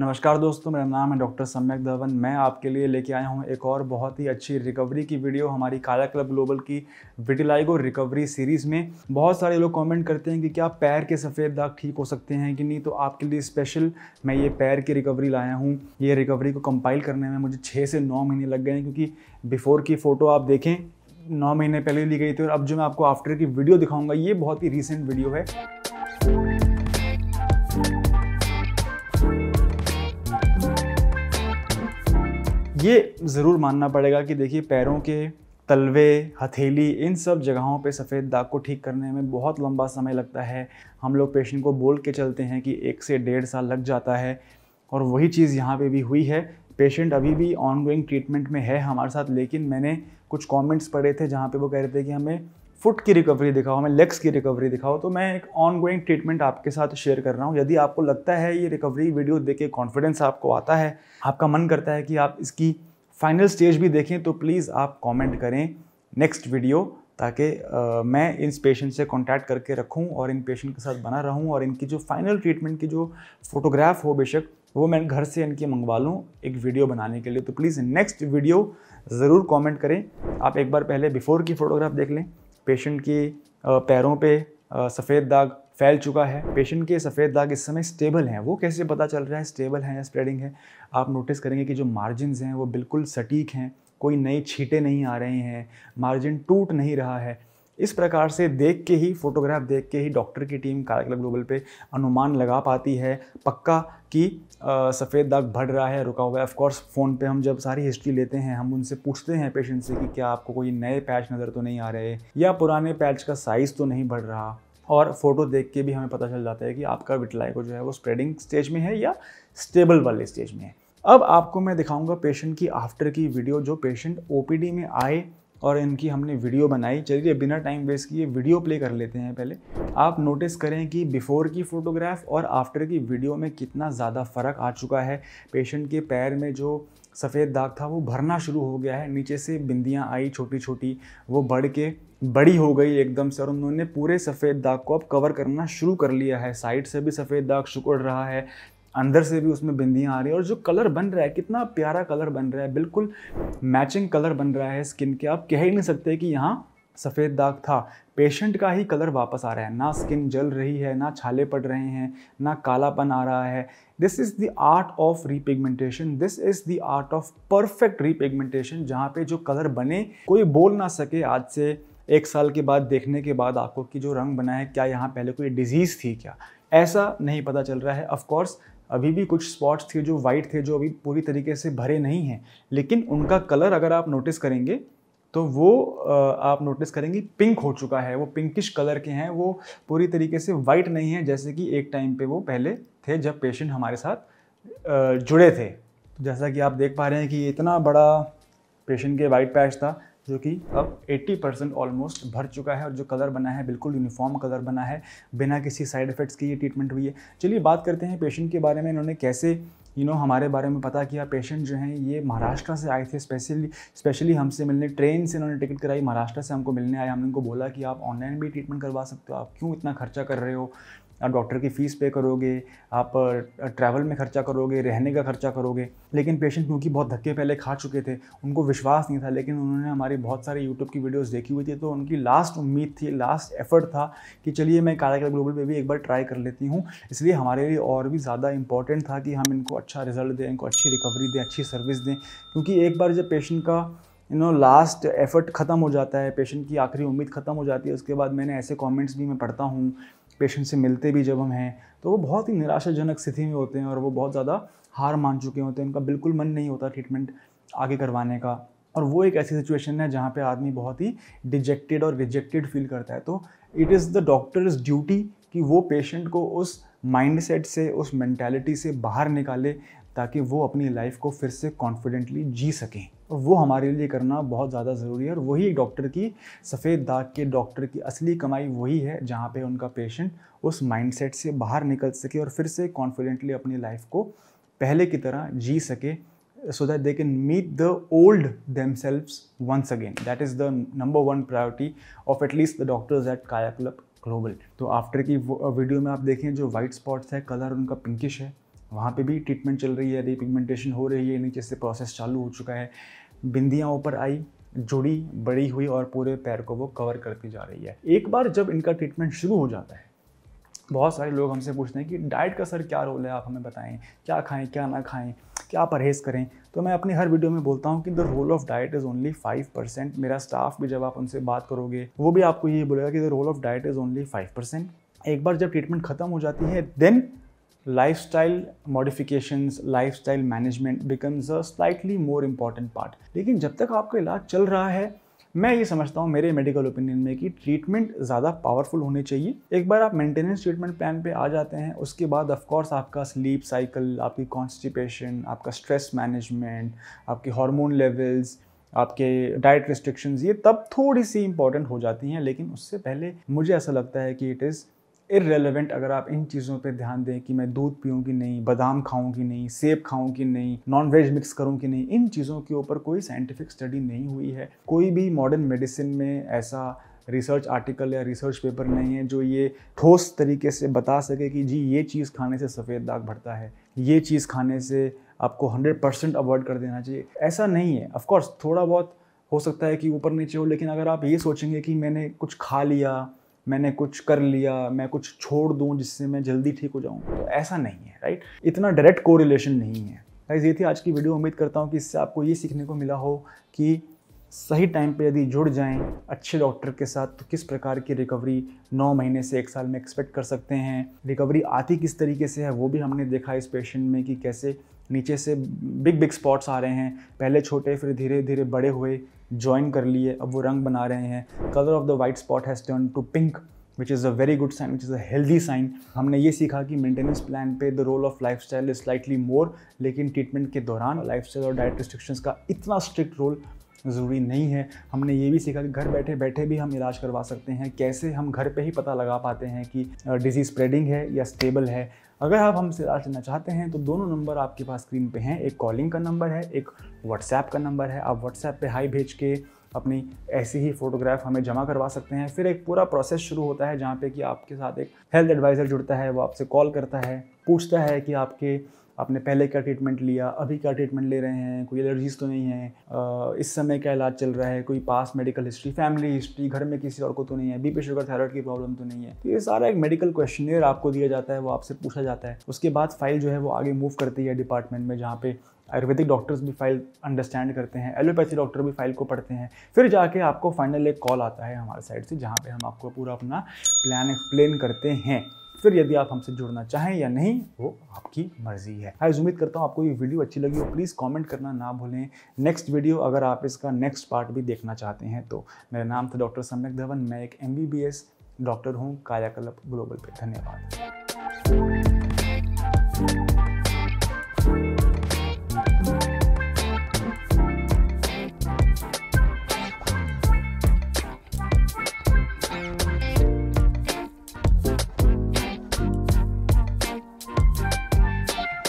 नमस्कार दोस्तों मेरा नाम है डॉक्टर सम्यक धवन मैं आपके लिए लेके आया हूँ एक और बहुत ही अच्छी रिकवरी की वीडियो हमारी काला क्लब ग्लोबल की विटिलाइगो रिकवरी सीरीज़ में बहुत सारे लोग कमेंट करते हैं कि क्या पैर के सफ़ेद दाग ठीक हो सकते हैं कि नहीं तो आपके लिए स्पेशल मैं ये पैर की रिकवरी लाया हूँ ये रिकवरी को कंपाइल करने में मुझे छः से नौ महीने लग गए हैं क्योंकि बिफ़ोर की फ़ोटो आप देखें नौ महीने पहले ली गई थी और अब जो मैं आपको आफ्टर की वीडियो दिखाऊंगा ये बहुत ही रीसेंट वीडियो है ये ज़रूर मानना पड़ेगा कि देखिए पैरों के तलवे हथेली इन सब जगहों पे सफ़ेद दाग को ठीक करने में बहुत लंबा समय लगता है हम लोग पेशेंट को बोल के चलते हैं कि एक से डेढ़ साल लग जाता है और वही चीज़ यहाँ पे भी हुई है पेशेंट अभी भी ऑनगोइंग ट्रीटमेंट में है हमारे साथ लेकिन मैंने कुछ कमेंट्स पढ़े थे जहाँ पे वो कह रहे थे कि हमें फुट की रिकवरी दिखाओ हमें लेग्स की रिकवरी दिखाओ तो मैं एक ऑन गोइंग ट्रीटमेंट आपके साथ शेयर कर रहा हूँ यदि आपको लगता है ये रिकवरी वीडियो देख के कॉन्फिडेंस आपको आता है आपका मन करता है कि आप इसकी फाइनल स्टेज भी देखें तो प्लीज़ आप कमेंट करें नेक्स्ट वीडियो ताकि मैं इन पेशेंट से कॉन्टैक्ट करके रखूँ और इन पेशेंट के साथ बना रहूँ और इनकी जो फाइनल ट्रीटमेंट की जो फोटोग्राफ हो बेशक वो मैं घर से इनकी मंगवा लूँ एक वीडियो बनाने के लिए तो प्लीज़ नेक्स्ट वीडियो ज़रूर कॉमेंट करें आप एक बार पहले बिफ़ोर की फ़ोटोग्राफ देख लें पेशेंट की पैरों पे सफ़ेद दाग फैल चुका है पेशेंट के सफ़ेद दाग इस समय स्टेबल हैं वो कैसे पता चल रहा है स्टेबल हैं या स्प्रेडिंग है आप नोटिस करेंगे कि जो मार्जिन हैं वो बिल्कुल सटीक हैं कोई नई छीटे नहीं आ रहे हैं मार्जिन टूट नहीं रहा है इस प्रकार से देख के ही फोटोग्राफ देख के ही डॉक्टर की टीम कार्यक्रम ग्लोबल पे अनुमान लगा पाती है पक्का कि सफ़ेद दाग बढ़ रहा है रुका हुआ है ऑफ़कोर्स फ़ोन पे हम जब सारी हिस्ट्री लेते हैं हम उनसे पूछते हैं पेशेंट से कि क्या आपको कोई नए पैच नज़र तो नहीं आ रहे या पुराने पैच का साइज़ तो नहीं बढ़ रहा और फोटो देख के भी हमें पता चल जाता है कि आपका विटलाइको जो है वो स्प्रेडिंग स्टेज में है या स्टेबल वाले स्टेज में है अब आपको मैं दिखाऊंगा पेशेंट की आफ्टर की वीडियो जो पेशेंट ओपीडी में आए और इनकी हमने वीडियो बनाई चलिए बिना टाइम वेस्ट किए वीडियो प्ले कर लेते हैं पहले आप नोटिस करें कि बिफ़ोर की फ़ोटोग्राफ और आफ्टर की वीडियो में कितना ज़्यादा फ़र्क आ चुका है पेशेंट के पैर में जो सफ़ेद दाग था वो भरना शुरू हो गया है नीचे से बिंदियाँ आई छोटी छोटी वो बढ़ के बड़ी हो गई एकदम से और उन्होंने पूरे सफ़ेद दाग को अब कवर करना शुरू कर लिया है साइड से भी सफ़ेद दाग सिकुड़ रहा है अंदर से भी उसमें बिंदियाँ आ रही है और जो कलर बन रहा है कितना प्यारा कलर बन रहा है बिल्कुल मैचिंग कलर बन रहा है स्किन के आप कह ही नहीं सकते कि यहाँ सफ़ेद दाग था पेशेंट का ही कलर वापस आ रहा है ना स्किन जल रही है ना छाले पड़ रहे हैं ना कालापन आ रहा है this is the art of repigmentation this is the art of perfect repigmentation जहाँ पे जो कलर बने कोई बोल ना सके आज से एक साल के बाद देखने के बाद आपको कि जो रंग बना है क्या यहाँ पहले कोई डिजीज़ थी क्या ऐसा नहीं पता चल रहा है ऑफ़ कोर्स अभी भी कुछ स्पॉट्स थे जो वाइट थे जो अभी पूरी तरीके से भरे नहीं हैं लेकिन उनका कलर अगर आप नोटिस करेंगे तो वो आप नोटिस करेंगे पिंक हो चुका है वो पिंकिश कलर के हैं वो पूरी तरीके से वाइट नहीं है जैसे कि एक टाइम पे वो पहले थे जब पेशेंट हमारे साथ जुड़े थे जैसा कि आप देख पा रहे हैं कि इतना बड़ा पेशेंट के वाइट पैच था जो कि अब 80 परसेंट ऑलमोस्ट भर चुका है और जो कलर बना है बिल्कुल यूनिफॉर्म कलर बना है बिना किसी साइड इफ़ेक्ट्स की ये ट्रीटमेंट हुई है चलिए बात करते हैं पेशेंट के बारे में इन्होंने कैसे यू you नो know, हमारे बारे में पता किया पेशेंट जो हैं ये महाराष्ट्र से आए थे स्पेशली स्पेशली हमसे मिलने ट्रेन से इन्होंने टिकट कराई महाराष्ट्र से हमको मिलने आए हमने उनको बोला कि आप ऑनलाइन भी ट्रीटमेंट करवा सकते हो आप क्यों इतना खर्चा कर रहे हो आप डॉक्टर की फ़ीस पे करोगे आप ट्रैवल में खर्चा करोगे रहने का खर्चा करोगे लेकिन पेशेंट क्योंकि बहुत धक्के पहले खा चुके थे उनको विश्वास नहीं था लेकिन उन्होंने हमारी बहुत सारे यूट्यूब की वीडियोस देखी हुई थी तो उनकी लास्ट उम्मीद थी लास्ट एफर्ट था कि चलिए मैं कार्यक्रम ग्लोबल पर भी एक बार ट्राई कर लेती हूँ इसलिए हमारे लिए और भी ज़्यादा इंपॉर्टेंट था कि हम इनको अच्छा रिजल्ट दें इनको अच्छी रिकवरी दें अच्छी सर्विस दें क्योंकि एक बार जब पेशेंट का यू नो लास्ट एफर्ट ख़त्म हो जाता है पेशेंट की आखिरी उम्मीद ख़त्म हो जाती है उसके बाद मैंने ऐसे कमेंट्स भी मैं पढ़ता हूँ पेशेंट से मिलते भी जब हम हैं तो वो बहुत ही निराशाजनक स्थिति में होते हैं और वो बहुत ज़्यादा हार मान चुके होते हैं उनका बिल्कुल मन नहीं होता ट्रीटमेंट आगे करवाने का और वो एक ऐसी सिचुएशन है जहाँ पे आदमी बहुत ही डिजेक्टेड और रिजेक्टेड फील करता है तो it is the doctor's duty कि वो पेशेंट को उस माइंडसेट से उस मैंटेलिटी से बाहर निकाले ताकि वो अपनी लाइफ को फिर से कॉन्फिडेंटली जी सकें वो हमारे लिए करना बहुत ज़्यादा ज़रूरी है और वही एक डॉक्टर की सफ़ेद दाग के डॉक्टर की असली कमाई वही है जहाँ पे उनका पेशेंट उस माइंडसेट से बाहर निकल सके और फिर से कॉन्फिडेंटली अपनी लाइफ को पहले की तरह जी सके so that they can meet the old them once once again that is the number one priority of at least the doctors at Kaya club global तो आफ्टर की वीडियो में आप देखें जो वाइट स्पॉट्स है कलर उनका पिंकिश है वहाँ पे भी ट्रीटमेंट चल रही है रिपिगमेंटेशन हो रही है नीचे से प्रोसेस चालू हो चुका है बिंदियाँ ऊपर आई जुड़ी बड़ी हुई और पूरे पैर को वो कवर करती जा रही है एक बार जब इनका ट्रीटमेंट शुरू हो जाता है बहुत सारे लोग हमसे पूछते हैं कि डाइट का सर क्या रोल है आप हमें बताएं क्या खाएं क्या ना खाएं क्या परहेज़ करें तो मैं अपनी हर वीडियो में बोलता हूँ कि the role of diet is only five percent मेरा स्टाफ भी जब आप उनसे बात करोगे वो भी आपको ये बोलेगा कि the role of diet is only five percent एक बार जब ट्रीटमेंट खत्म हो जाती है then lifestyle modifications, lifestyle management becomes a slightly more important part. लेकिन जब तक आपका इलाज चल रहा है मैं ये समझता हूँ मेरे मेडिकल ओपिनियन में कि ट्रीटमेंट ज़्यादा पावरफुल होने चाहिए एक बार आप मेंटेनेंस ट्रीटमेंट प्लान पे आ जाते हैं उसके बाद ऑफ कोर्स आपका स्लीप साइकिल आपकी कॉन्स्टिपेशन आपका स्ट्रेस मैनेजमेंट आपके हार्मोन लेवल्स आपके डाइट रिस्ट्रिक्शंस ये तब थोड़ी सी इंपॉर्टेंट हो जाती हैं लेकिन उससे पहले मुझे ऐसा लगता है कि इट इज़ इरेलीवेंट अगर आप इन चीज़ों पे ध्यान दें कि मैं दूध पीऊँ कि नहीं बादाम खाऊँ कि नहीं सेब खाऊँ कि नहीं नॉन वेज मिक्स करूँ कि नहीं इन चीज़ों के ऊपर कोई साइंटिफिक स्टडी नहीं हुई है कोई भी मॉडर्न मेडिसिन में ऐसा रिसर्च आर्टिकल या रिसर्च पेपर नहीं है जो ये ठोस तरीके से बता सके कि जी ये चीज़ खाने से सफ़ेद दाग बढ़ता है ये चीज़ खाने से आपको हंड्रेड परसेंट अवॉइड कर देना चाहिए ऐसा नहीं है ऑफ़कोर्स थोड़ा बहुत हो सकता है कि ऊपर नीचे हो लेकिन अगर आप ये सोचेंगे कि मैंने कुछ खा लिया मैंने कुछ कर लिया मैं कुछ छोड़ दूँ जिससे मैं जल्दी ठीक हो जाऊँ तो ऐसा नहीं है राइट इतना डायरेक्ट कोरिलेशन नहीं है गाइज ये थी आज की वीडियो उम्मीद करता हूँ कि इससे आपको ये सीखने को मिला हो कि सही टाइम पे यदि जुड़ जाएं अच्छे डॉक्टर के साथ तो किस प्रकार की रिकवरी नौ महीने से एक साल में एक्सपेक्ट कर सकते हैं रिकवरी आती किस तरीके से है वो भी हमने देखा इस पेशेंट में कि कैसे नीचे से बिग बिग स्पॉट्स आ रहे हैं पहले छोटे फिर धीरे धीरे बड़े हुए ज्वाइन कर लिए अब वो रंग बना रहे हैं colour of the white spot has turn to pink which is a very good sign which is a healthy sign हमने ये सीखा कि मेंटेनेंस प्लान पे the role of lifestyle is slightly more लेकिन ट्रीटमेंट के दौरान lifestyle और diet restrictions का इतना स्ट्रिक्ट रोल ज़रूरी नहीं है हमने ये भी सीखा कि घर बैठे बैठे भी हम इलाज करवा सकते हैं कैसे हम घर पे ही पता लगा पाते हैं कि डिजीज़ स्प्रेडिंग है या स्टेबल है अगर आप हमसे इलाज लेना चाहते हैं तो दोनों नंबर आपके पास स्क्रीन पे हैं एक कॉलिंग का नंबर है एक व्हाट्सएप का नंबर है आप व्हाट्सएप पे हाई भेज के अपनी ऐसी ही फोटोग्राफ हमें जमा करवा सकते हैं फिर एक पूरा प्रोसेस शुरू होता है जहाँ पे कि आपके साथ एक हेल्थ एडवाइज़र जुड़ता है वो आपसे कॉल करता है पूछता है कि आपके आपने पहले क्या ट्रीटमेंट लिया अभी क्या ट्रीटमेंट ले रहे हैं कोई एलर्जीज तो नहीं है इस समय क्या इलाज चल रहा है कोई पास मेडिकल हिस्ट्री फैमिली हिस्ट्री घर में किसी और को तो नहीं है बीपी शुगर थायराइड की प्रॉब्लम तो नहीं है तो ये सारा एक मेडिकल क्वेश्चनियर आपको दिया जाता है वो आपसे पूछा जाता है उसके बाद फाइल जो है वो आगे मूव करती है डिपार्टमेंट में जहाँ पे आयुर्वेदिक डॉक्टर्स भी फाइल अंडरस्टैंड करते हैं एलोपैथी डॉक्टर भी फाइल को पढ़ते हैं फिर जाके आपको फाइनल एक कॉल आता है हमारे साइड से जहाँ पे हम आपको पूरा अपना प्लान एक्सप्लेन करते हैं फिर यदि आप हमसे जुड़ना चाहें या नहीं वो आपकी मर्जी है आई हाँ, उम्मीद करता हूँ आपको ये वीडियो अच्छी लगी हो प्लीज़ कमेंट करना ना भूलें नेक्स्ट वीडियो अगर आप इसका नेक्स्ट पार्ट भी देखना चाहते हैं तो मेरा नाम था डॉक्टर सम्यक धवन मैं एक एम डॉक्टर हूँ कायाकल्प ग्लोबल पे धन्यवाद